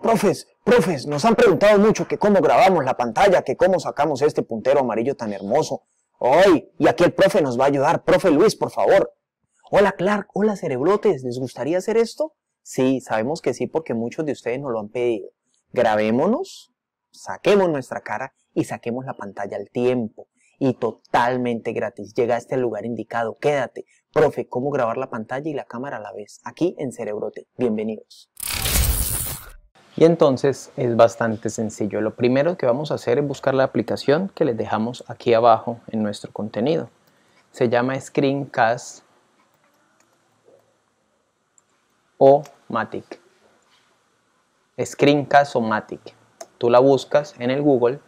Profes, profes, nos han preguntado mucho que cómo grabamos la pantalla, que cómo sacamos este puntero amarillo tan hermoso. ¡Ay! y aquí el profe nos va a ayudar. Profe Luis, por favor. Hola Clark, hola cerebrotes, ¿les gustaría hacer esto? Sí, sabemos que sí porque muchos de ustedes nos lo han pedido. Grabémonos, saquemos nuestra cara y saquemos la pantalla al tiempo. Y totalmente gratis. Llega a este lugar indicado, quédate. Profe, ¿cómo grabar la pantalla y la cámara a la vez? Aquí en Cerebrote. Bienvenidos. Y entonces es bastante sencillo. Lo primero que vamos a hacer es buscar la aplicación que les dejamos aquí abajo en nuestro contenido. Se llama Screencast o Matic. Screencast o Matic. Tú la buscas en el Google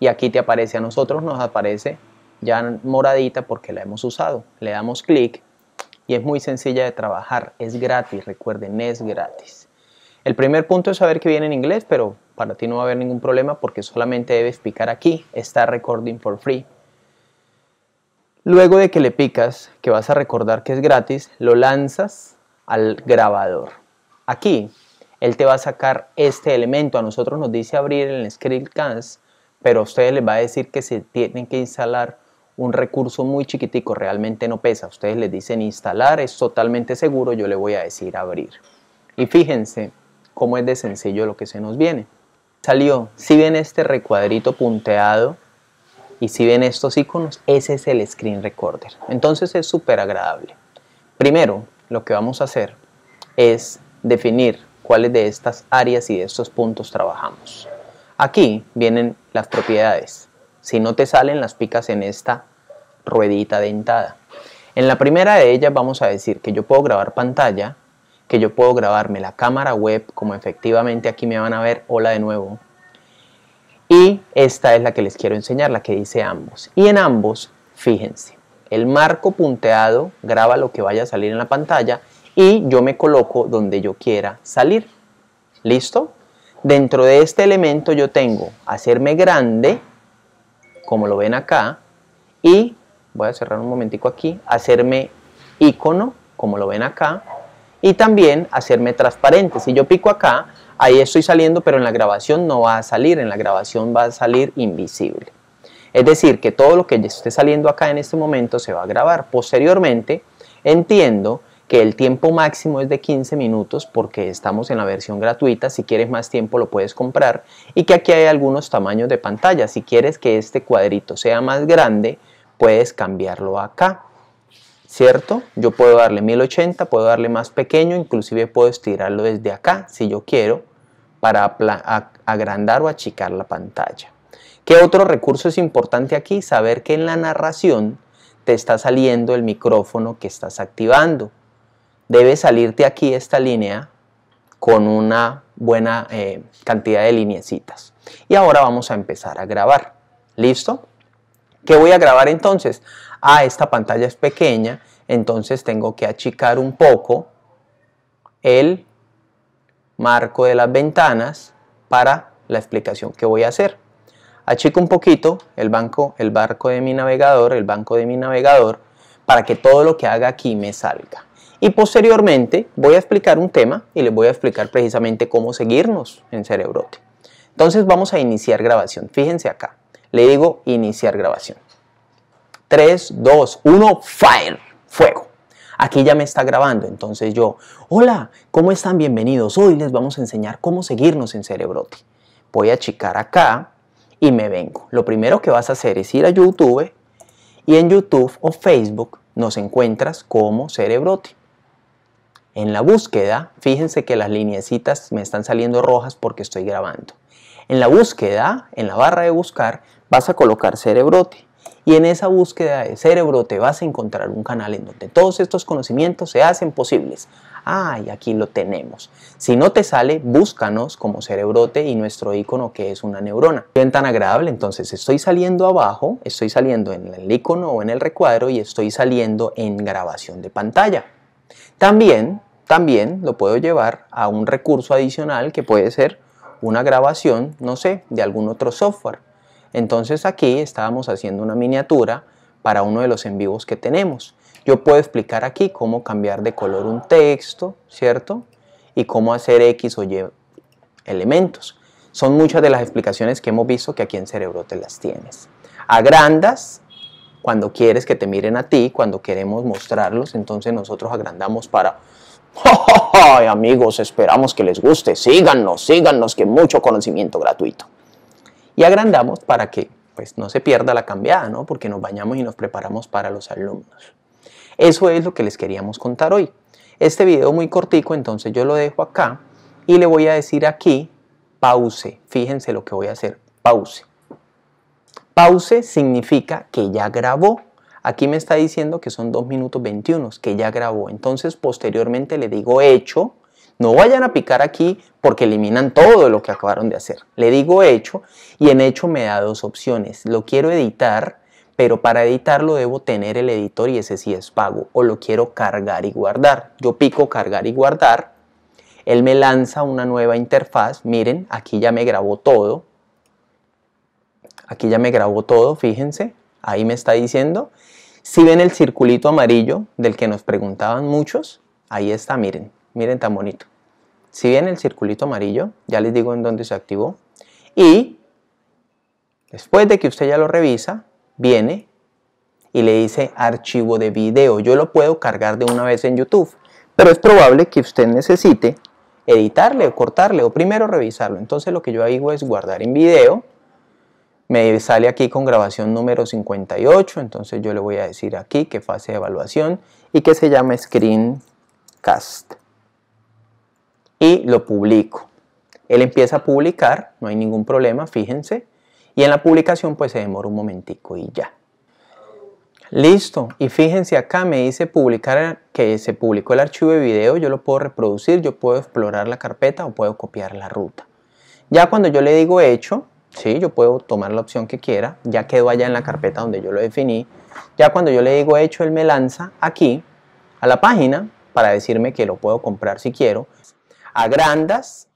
y aquí te aparece a nosotros, nos aparece ya moradita porque la hemos usado. Le damos clic y es muy sencilla de trabajar. Es gratis, recuerden, es gratis. El primer punto es saber que viene en inglés, pero para ti no va a haber ningún problema porque solamente debes picar aquí, está recording for free. Luego de que le picas, que vas a recordar que es gratis, lo lanzas al grabador. Aquí, él te va a sacar este elemento. A nosotros nos dice abrir el Screencast, pero a ustedes les va a decir que se tienen que instalar un recurso muy chiquitico, realmente no pesa. Ustedes les dicen instalar, es totalmente seguro, yo le voy a decir abrir. Y fíjense, cómo es de sencillo lo que se nos viene. Salió, si ven este recuadrito punteado y si ven estos iconos, ese es el screen recorder. Entonces es súper agradable. Primero, lo que vamos a hacer es definir cuáles de estas áreas y de estos puntos trabajamos. Aquí vienen las propiedades. Si no te salen, las picas en esta ruedita dentada. En la primera de ellas vamos a decir que yo puedo grabar pantalla que yo puedo grabarme la cámara web, como efectivamente aquí me van a ver, hola de nuevo. Y esta es la que les quiero enseñar, la que dice ambos. Y en ambos, fíjense, el marco punteado graba lo que vaya a salir en la pantalla y yo me coloco donde yo quiera salir. ¿Listo? Dentro de este elemento yo tengo hacerme grande, como lo ven acá, y voy a cerrar un momentico aquí, hacerme icono, como lo ven acá, y también hacerme transparente. Si yo pico acá, ahí estoy saliendo, pero en la grabación no va a salir, en la grabación va a salir invisible. Es decir, que todo lo que esté saliendo acá en este momento se va a grabar. Posteriormente, entiendo que el tiempo máximo es de 15 minutos porque estamos en la versión gratuita, si quieres más tiempo lo puedes comprar y que aquí hay algunos tamaños de pantalla, si quieres que este cuadrito sea más grande puedes cambiarlo acá ¿cierto? Yo puedo darle 1080, puedo darle más pequeño, inclusive puedo estirarlo desde acá si yo quiero para agrandar o achicar la pantalla. ¿Qué otro recurso es importante aquí? Saber que en la narración te está saliendo el micrófono que estás activando. Debe salirte aquí esta línea con una buena eh, cantidad de lineecitas. Y ahora vamos a empezar a grabar. ¿Listo? ¿Qué voy a grabar entonces? Ah, esta pantalla es pequeña, entonces tengo que achicar un poco el marco de las ventanas para la explicación que voy a hacer. Achico un poquito el, banco, el barco de mi navegador, el banco de mi navegador, para que todo lo que haga aquí me salga. Y posteriormente voy a explicar un tema y les voy a explicar precisamente cómo seguirnos en Cerebrote. Entonces vamos a iniciar grabación. Fíjense acá le digo iniciar grabación. 3, 2, 1, fire, fuego. Aquí ya me está grabando, entonces yo, hola, ¿cómo están? Bienvenidos. Hoy les vamos a enseñar cómo seguirnos en Cerebroti. Voy a achicar acá y me vengo. Lo primero que vas a hacer es ir a YouTube y en YouTube o Facebook nos encuentras como Cerebroti. En la búsqueda, fíjense que las lineecitas me están saliendo rojas porque estoy grabando. En la búsqueda, en la barra de buscar, vas a colocar cerebrote. Y en esa búsqueda de cerebrote vas a encontrar un canal en donde todos estos conocimientos se hacen posibles. Ay, ah, aquí lo tenemos. Si no te sale, búscanos como cerebrote y nuestro icono que es una neurona. Bien, tan agradable, entonces estoy saliendo abajo, estoy saliendo en el icono o en el recuadro y estoy saliendo en grabación de pantalla. También, también lo puedo llevar a un recurso adicional que puede ser una grabación, no sé, de algún otro software. Entonces aquí estábamos haciendo una miniatura para uno de los en vivos que tenemos. Yo puedo explicar aquí cómo cambiar de color un texto, ¿cierto? Y cómo hacer X o Y elementos. Son muchas de las explicaciones que hemos visto que aquí en Cerebro te las tienes. Agrandas cuando quieres que te miren a ti, cuando queremos mostrarlos, entonces nosotros agrandamos para Ay amigos, esperamos que les guste. Síganos, síganos, que mucho conocimiento gratuito. Y agrandamos para que pues, no se pierda la cambiada, ¿no? porque nos bañamos y nos preparamos para los alumnos. Eso es lo que les queríamos contar hoy. Este video muy cortico, entonces yo lo dejo acá y le voy a decir aquí, pause. Fíjense lo que voy a hacer, pause. Pause significa que ya grabó Aquí me está diciendo que son 2 minutos 21, que ya grabó. Entonces, posteriormente le digo hecho. No vayan a picar aquí porque eliminan todo lo que acabaron de hacer. Le digo hecho y en hecho me da dos opciones. Lo quiero editar, pero para editarlo debo tener el editor y ese sí es pago. O lo quiero cargar y guardar. Yo pico cargar y guardar. Él me lanza una nueva interfaz. Miren, aquí ya me grabó todo. Aquí ya me grabó todo, fíjense ahí me está diciendo. Si ven el circulito amarillo del que nos preguntaban muchos, ahí está, miren, miren tan bonito. Si ven el circulito amarillo, ya les digo en dónde se activó. Y después de que usted ya lo revisa, viene y le dice archivo de video. Yo lo puedo cargar de una vez en YouTube, pero es probable que usted necesite editarle o cortarle o primero revisarlo. Entonces lo que yo hago es guardar en video me sale aquí con grabación número 58, entonces yo le voy a decir aquí que fase de evaluación y que se llama Screencast. Y lo publico. Él empieza a publicar, no hay ningún problema, fíjense. Y en la publicación pues se demora un momentico y ya. Listo, y fíjense acá me dice publicar que se publicó el archivo de video, yo lo puedo reproducir, yo puedo explorar la carpeta o puedo copiar la ruta. Ya cuando yo le digo hecho, Sí, yo puedo tomar la opción que quiera, ya quedó allá en la carpeta donde yo lo definí. Ya cuando yo le digo hecho, él me lanza aquí a la página para decirme que lo puedo comprar si quiero. Agrandas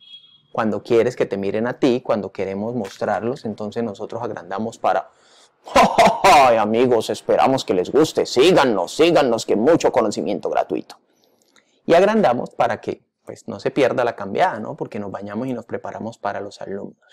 cuando quieres que te miren a ti, cuando queremos mostrarlos, entonces nosotros agrandamos para... ¡Ay, amigos! Esperamos que les guste. Síganos, síganos, que mucho conocimiento gratuito. Y agrandamos para que pues no se pierda la cambiada, ¿no? Porque nos bañamos y nos preparamos para los alumnos.